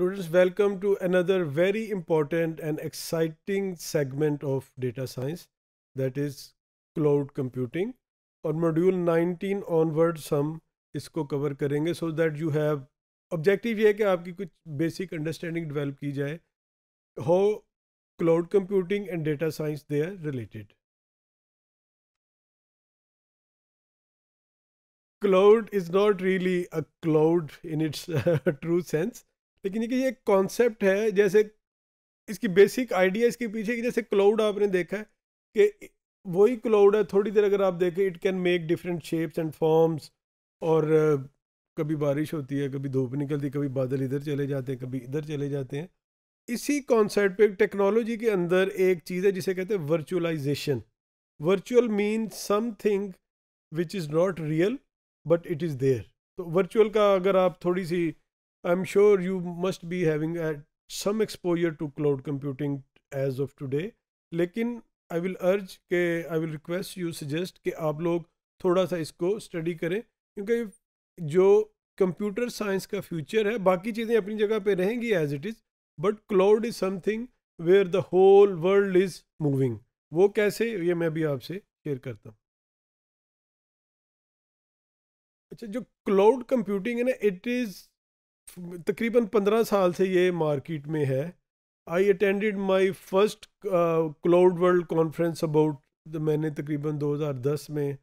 Students, welcome to another very important and exciting segment of data science that is cloud computing. On module 19 onward, some is cover karenge so that you have objective ye ke aapki kuch basic understanding develop ki jaye how cloud computing and data science they are related. Cloud is not really a cloud in its true sense. लेकिन ये एक concept है जैसे इसकी basic idea इसके पीछे कि जैसे क्लाउड आपने देखा है कि वही क्लाउड है थोड़ी देर अगर आप देखें it can make different shapes and forms और कभी बारिश होती है कभी धूप निकलती है कभी बादल इधर चले जाते हैं कभी इधर चले जाते हैं इसी कॉन्सेप्ट पे टेक्नोलॉजी के अंदर एक चीज़ है जिसे कहते हैं virtualisation virtual mean something which is not real but it is there तो वर्चुअल का अगर आप थोड़ी सी I am sure you must be having at some exposure to cloud computing as of today लेकिन आई विल अर्ज के I will request you suggest कि आप लोग थोड़ा सा इसको स्टडी करें क्योंकि जो कंप्यूटर साइंस का फ्यूचर है बाकी चीज़ें अपनी जगह पर रहेंगी as it is but cloud is something where the whole world is moving वो कैसे ये मैं भी आपसे शेयर करता हूँ अच्छा जो क्लाउड कंप्यूटिंग है ना इट इज़ तकरीबन पंद्रह साल से ये मार्केट में है I attended my first cloud world conference about मैंने तकरीबन 2010 में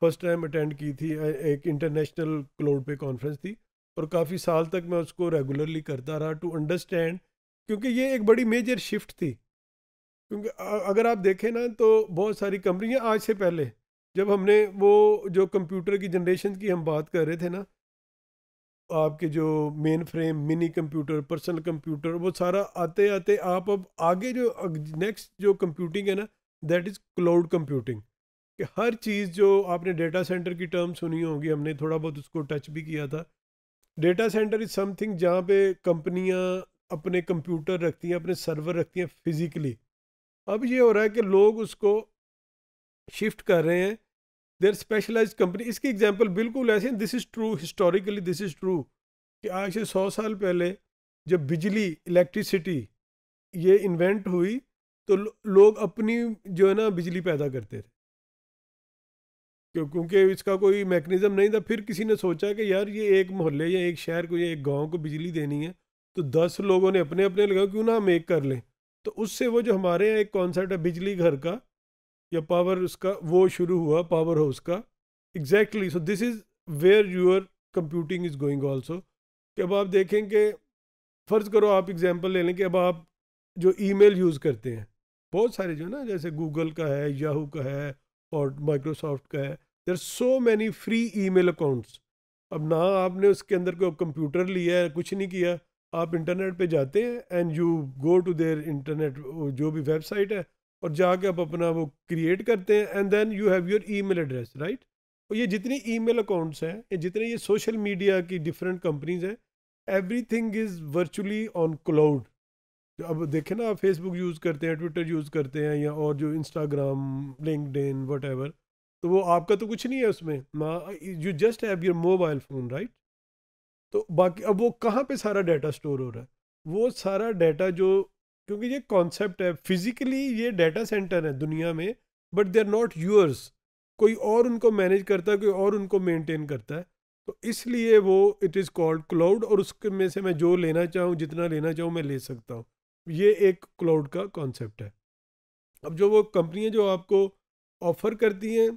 फर्स्ट टाइम अटेंड की थी एक इंटरनेशनल क्लाउड पे कॉन्फ्रेंस थी और काफ़ी साल तक मैं उसको रेगुलरली करता रहा टू अंडरस्टैंड क्योंकि ये एक बड़ी मेजर शिफ्ट थी क्योंकि अगर आप देखें ना तो बहुत सारी कंपनियां आज से पहले जब हमने वो जो कंप्यूटर की जनरेशन की हम बात कर रहे थे ना आपके जो mainframe mini computer personal computer वो सारा आते आते आप अब आगे जो नेक्स्ट जो कंप्यूटिंग है ना दैट इज़ क्लाउड कंप्यूटिंग कि हर चीज़ जो आपने डेटा सेंटर की टर्म सुनी होगी हमने थोड़ा बहुत उसको टच भी किया था डेटा सेंटर इज़ समथिंग जहाँ पे कंपनियाँ अपने कंप्यूटर रखती हैं अपने सर्वर रखती हैं फिज़िकली अब ये हो रहा है कि लोग उसको शिफ्ट कर रहे हैं देर स्पेशलाइज कंपनी इसकी एग्जाम्पल बिल्कुल ऐसे this is true historically this is true कि आज से सौ साल पहले जब बिजली इलेक्ट्रिसिटी ये इन्वेंट हुई तो लोग अपनी जो है ना बिजली पैदा करते थे क्यों क्योंकि इसका कोई मैकेनिज़्म नहीं था फिर किसी ने सोचा कि यार ये एक मोहल्ले या एक शहर को या एक गांव को बिजली देनी है तो दस लोगों ने अपने अपने लगाया क्यों ना हम एक कर लें तो उससे वो जो हमारे यहाँ एक कॉन्सेप्ट है बिजली घर का या पावर उसका वो शुरू हुआ पावर हाउस का exactly so this is where your computing is going also कि अब आप देखें कि फ़र्ज़ करो आप एग्ज़ाम्पल ले लें कि अब आप जो ईमेल यूज़ करते हैं बहुत सारे जो ना जैसे गूगल का है याहू का है और माइक्रोसॉफ्ट का है there so many free mail accounts अब ना आपने उसके अंदर कोई कंप्यूटर लिया है कुछ नहीं किया आप इंटरनेट पे जाते हैं and you go to there internet जो भी वेबसाइट है और जाके आप अपना वो क्रिएट करते हैं and then you have your email address right और ये जितनी ईमेल अकाउंट्स हैं ये जितने ये सोशल मीडिया की डिफरेंट कंपनीज हैं everything is virtually on cloud अब देखें ना आप फेसबुक यूज़ करते हैं ट्विटर यूज़ करते हैं या और जो इंस्टाग्राम लिंकड वट एवर तो वो आपका तो कुछ नहीं है उसमें ना you just have your mobile phone right तो बाकी अब वो कहाँ पे सारा डाटा स्टोर हो रहा है वो सारा डाटा जो क्योंकि ये कॉन्सेप्ट है फिजिकली ये डेटा सेंटर है दुनिया में but they are not yours कोई और उनको मैनेज करता है कोई और उनको मेंटेन करता है तो इसलिए वो इट इज़ कॉल्ड क्लाउड और उसके में से मैं जो लेना चाहूँ जितना लेना चाहूँ मैं ले सकता हूँ ये एक क्लाउड का कॉन्सेप्ट है अब जो वो कंपनियाँ जो आपको ऑफ़र करती हैं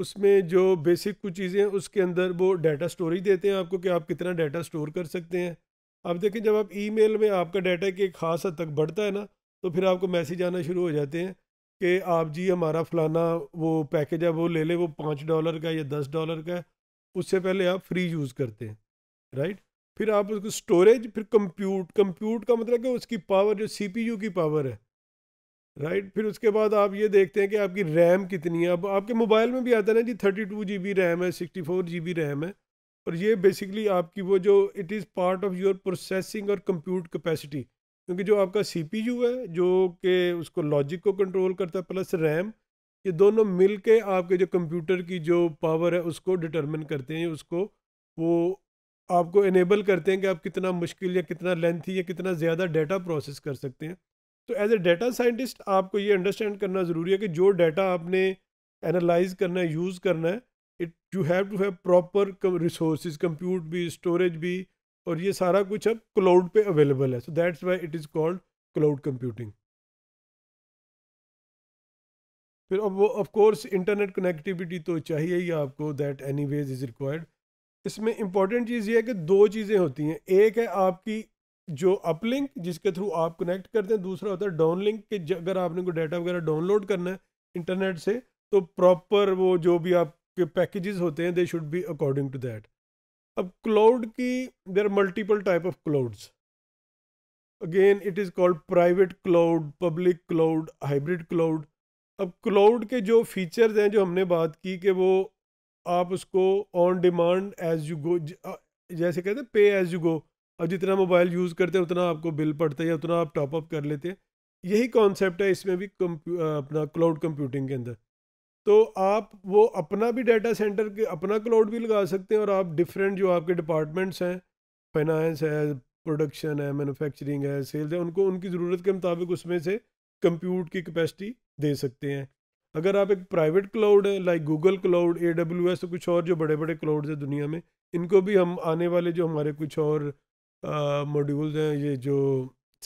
उसमें जो बेसिक कुछ चीज़ें हैं उसके अंदर वो डाटा स्टोरेज देते हैं आपको कि आप कितना डाटा स्टोर कर सकते हैं अब देखें जब आप ईमेल में आपका डाटा के खास हद तक बढ़ता है ना तो फिर आपको मैसेज आना शुरू हो जाते हैं कि आप जी हमारा फ़लाना वो पैकेज है वो ले लें वो पाँच डॉलर का या दस डॉलर का उससे पहले आप फ्री यूज़ करते हैं राइट फिर आप उसको स्टोरेज फिर कंप्यूट कंप्यूट का मतलब कि उसकी पावर जो सीपीयू की पावर है राइट फिर उसके बाद आप ये देखते हैं कि आपकी रैम कितनी है अब आपके मोबाइल में भी आता है ना जी thirty two G B RAM है sixty four G B RAM है और ये बेसिकली आपकी वो जो it is part of your processing और कंप्यूट कैपेसिटी क्योंकि जो आपका सी पी यू है जो कि उसको लॉजिक को कंट्रोल करता है प्लस रैम ये दोनों मिल के आपके जो कंप्यूटर की जो पावर है उसको डिटरमिन करते हैं उसको वो आपको इनेबल करते हैं कि आप कितना मुश्किल या कितना लेंथी या कितना ज़्यादा डाटा प्रोसेस कर सकते हैं तो एज ए डाटा साइंटिस्ट आपको ये अंडरस्टैंड करना ज़रूरी है कि जो डाटा आपने एनालाइज करना है यूज़ करना है it you have to have proper resource compute भी स्टोरेज भी और ये सारा कुछ अब क्लाउड पे अवेलेबल है so that's why it is called cloud computing फिर अब वो ऑफकोर्स इंटरनेट कनेक्टिविटी तो चाहिए ही आपको that any ways is required इसमें इंपॉर्टेंट चीज़ ये है कि दो चीज़ें होती हैं एक है आपकी जो अपलिंक जिसके थ्रू आप कनेक्ट करते हैं दूसरा होता है डाउन लिंक कि अगर आपने को डाटा वगैरह डाउनलोड करना है इंटरनेट से तो प्रॉपर वो जो भी आप के पैकेजेस होते हैं they should be according to that अब क्लाउड की there are multiple type of clouds again it is called private cloud public cloud hybrid cloud अब क्लाउड के जो फीचर्स हैं जो हमने बात की कि वो आप उसको on demand as you go जैसे कहते हैं पे एज यू गो अब जितना मोबाइल यूज़ करते हैं उतना आपको बिल पड़ता है या उतना आप टॉपअप कर लेते हैं यही कॉन्सेप्ट है इसमें भी अपना क्लाउड कंप्यूटिंग के अंदर तो आप वो अपना भी डाटा सेंटर के अपना क्लाउड भी लगा सकते हैं और आप डिफरेंट जो आपके डिपार्टमेंट्स हैं फाइनेंस है प्रोडक्शन है मैन्युफैक्चरिंग है सेल्स है उनको उनकी ज़रूरत के मुताबिक उसमें से कंप्यूट की कैपेसिटी दे सकते हैं अगर आप एक प्राइवेट क्लाउड है like Google cloud A W S कुछ और जो बड़े बड़े क्लाउड्स हैं दुनिया में इनको भी हम आने वाले जो हमारे कुछ और मॉड्यूल्स हैं ये जो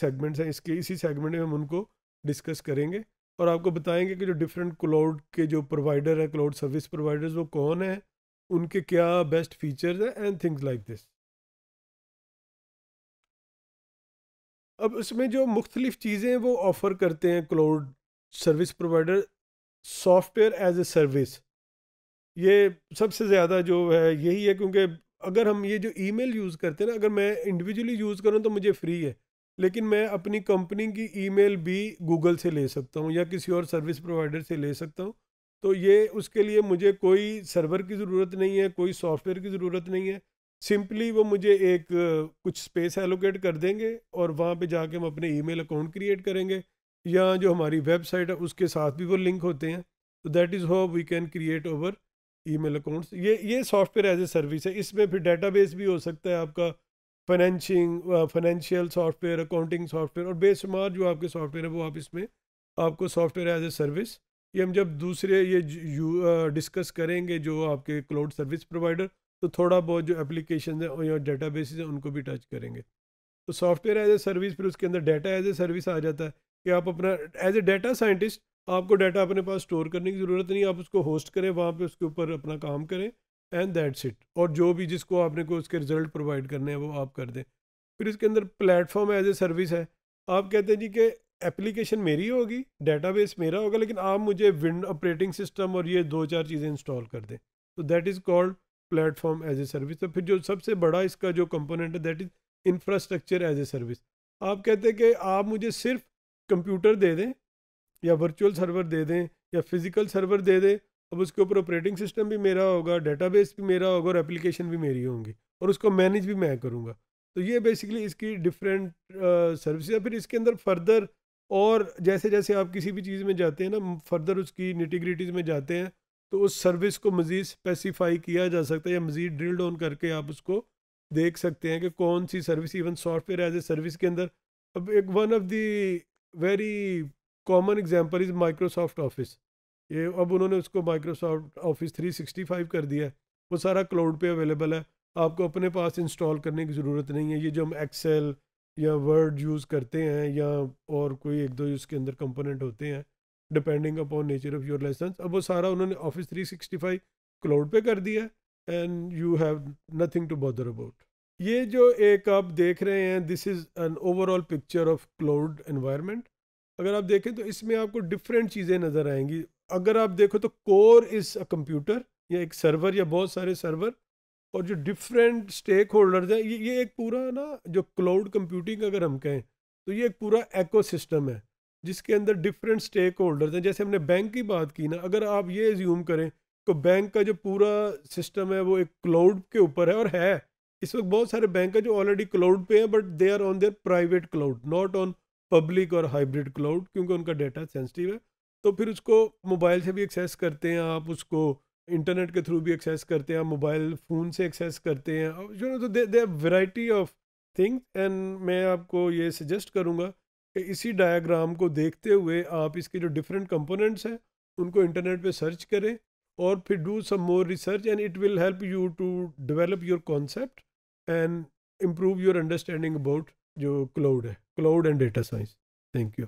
सेगमेंट्स हैं इसके इसी सेगमेंट में हम उनको डिस्कस करेंगे और आपको बताएंगे कि जो डिफरेंट क्लाउड के जो प्रोवाइडर है क्लाउड सर्विस प्रोवाइडर्स वो कौन है उनके क्या बेस्ट फीचर्स हैं एंड थिंग्स लाइक दिस अब इसमें जो मुख्तलिफ चीज़ें वो ऑफ़र करते हैं cloud service provider software as a service ये सबसे ज़्यादा जो है यही है क्योंकि अगर हम ये जो ईमेल यूज़ करते हैं ना अगर मैं इंडिविजुअली यूज़ करूँ तो मुझे फ्री है लेकिन मैं अपनी कंपनी की ईमेल भी गूगल से ले सकता हूँ या किसी और सर्विस प्रोवाइडर से ले सकता हूँ तो ये उसके लिए मुझे कोई सर्वर की ज़रूरत नहीं है कोई सॉफ्टवेयर की ज़रूरत नहीं है सिंपली वो मुझे एक कुछ स्पेस एलोकेट कर देंगे और वहाँ पे जाके हम अपने ईमेल अकाउंट क्रिएट करेंगे या जो हमारी वेबसाइट है उसके साथ भी वो लिंक होते हैं तो that is how we can create over email accounts ये ये सॉफ्टवेयर एज ए सर्विस है इसमें फिर डेटाबेस भी हो सकता है आपका financing financial software accounting software और बेशुमार जो आपके सॉफ्टवेयर है वो आप इसमें आपको सॉफ्टवेयर एज ए सर्विस ये हम जब दूसरे ये डिस्कस करेंगे जो आपके क्लाउड सर्विस प्रोवाइडर तो थोड़ा बहुत जो एप्लीकेशन है और डाटा बेसिस हैं उनको भी टच करेंगे तो सॉफ्टवेयर एज ए सर्विस फिर उसके अंदर डाटा एज ए सर्विस आ जाता है कि आप अपना एज ए डाटा साइंटिस्ट आपको डाटा अपने पास स्टोर करने की ज़रूरत नहीं आप उसको होस्ट करें वहाँ पे उसके ऊपर अपना काम करें एंड दैट्स इट और जो भी जिसको आपने को उसके रिजल्ट प्रोवाइड करने हैं वो आप कर दें फिर इसके अंदर प्लेटफॉर्म एज ए सर्विस है आप कहते हैं जी कि एप्लीकेशन मेरी होगी डेटाबेस मेरा होगा लेकिन आप मुझे विंड ऑपरेटिंग सिस्टम और ये दो चार चीज़ें इंस्टॉल कर दें तो that is called platform as a service तो फिर जो सबसे बड़ा इसका जो कंपोनेंट है that is infrastructure as a service आप कहते हैं कि आप मुझे सिर्फ कंप्यूटर दे दें या वर्चुअल सर्वर दे दें या फिज़िकल सर्वर दे दें अब उसके ऊपर ऑपरेटिंग सिस्टम भी मेरा होगा डेटाबेस भी मेरा होगा और एप्लीकेशन भी मेरी होंगी और उसको मैनेज भी मैं करूँगा तो ये बेसिकली इसकी डिफरेंट सर्विस है फिर इसके अंदर फर्दर और जैसे जैसे आप किसी भी चीज़ में जाते हैं ना फर्दर उसकी निटिग्रिटीज़ में जाते हैं तो उस सर्विस को मज़ीद स्पेसिफाई किया जा सकता है या मज़ीद ड्रिल डाउन करके आप उसको देख सकते हैं कि कौन सी service even software as a service के अंदर अब एक one of the very common example is Microsoft Office ये अब उन्होंने उसको माइक्रोसॉफ्ट ऑफिस 365 कर दिया है वो सारा क्लाउड पे अवेलेबल है आपको अपने पास इंस्टॉल करने की ज़रूरत नहीं है ये जो हम एक्सेल या वर्ड यूज़ करते हैं या और कोई एक दो उसके अंदर कंपोनेंट होते हैं depending upon nature of your license अब वो सारा उन्होंने ऑफिस 365 क्लाउड पे कर दिया and you have nothing to bother about ये जो एक आप देख रहे हैं this is an overall picture of cloud environment अगर आप देखें तो इसमें आपको डिफरेंट चीज़ें नज़र आएंगी अगर आप देखो तो कोर इज़ अ कंप्यूटर या एक सर्वर या बहुत सारे सर्वर और जो डिफरेंट स्टेक होल्डर्स हैं ये ये एक पूरा ना जो क्लाउड कंप्यूटिंग अगर हम कहें तो ये एक पूरा एकोसिस्टम है जिसके अंदर डिफरेंट स्टेक होल्डर्स हैं जैसे हमने बैंक की बात की ना अगर आप ये ज्यूम करें तो बैंक का जो पूरा सिस्टम है वो एक क्लाउड के ऊपर है और है इस वक्त बहुत सारे बैंक हैं जो ऑलरेडी क्लाउड पे हैं but they are on their private cloud not on public और हाइब्रिड क्लाउड क्योंकि उनका डाटा सेंसिटिव है तो फिर उसको मोबाइल से भी एक्सेस करते हैं आप उसको इंटरनेट के थ्रू भी एक्सेस करते हैं मोबाइल फ़ोन से एक्सेस करते हैं यू नो तो they they variety of things and मैं आपको ये सजेस्ट करूँगा कि इसी डायग्राम को देखते हुए आप इसके जो डिफरेंट कंपोनेंट्स हैं उनको इंटरनेट पे सर्च करें और फिर do some more research and it will help you to develop your concept and improve your understanding about जो क्लाउड है cloud and data science thank you